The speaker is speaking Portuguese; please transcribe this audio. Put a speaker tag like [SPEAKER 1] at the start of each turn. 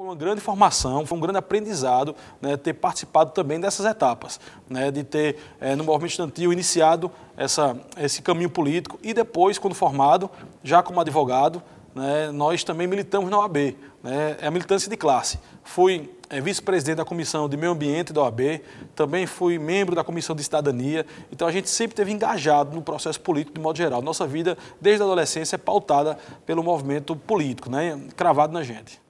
[SPEAKER 1] Foi uma grande formação, foi um grande aprendizado né, ter participado também dessas etapas, né, de ter, é, no movimento estudantil, iniciado essa, esse caminho político e depois, quando formado, já como advogado, né, nós também militamos na OAB, né, é a militância de classe. Fui é, vice-presidente da Comissão de Meio Ambiente da OAB, também fui membro da Comissão de Cidadania, então a gente sempre teve engajado no processo político de modo geral. Nossa vida, desde a adolescência, é pautada pelo movimento político, né, cravado na gente.